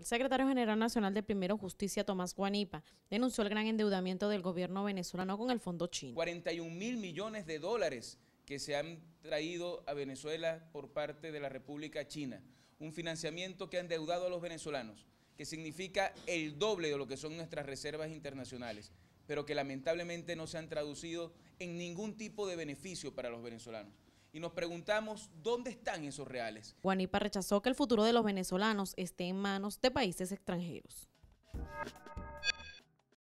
El secretario general nacional de Primero Justicia, Tomás Guanipa, denunció el gran endeudamiento del gobierno venezolano con el fondo chino. 41 mil millones de dólares que se han traído a Venezuela por parte de la República China. Un financiamiento que ha endeudado a los venezolanos, que significa el doble de lo que son nuestras reservas internacionales, pero que lamentablemente no se han traducido en ningún tipo de beneficio para los venezolanos y nos preguntamos dónde están esos reales. Guanipa rechazó que el futuro de los venezolanos esté en manos de países extranjeros.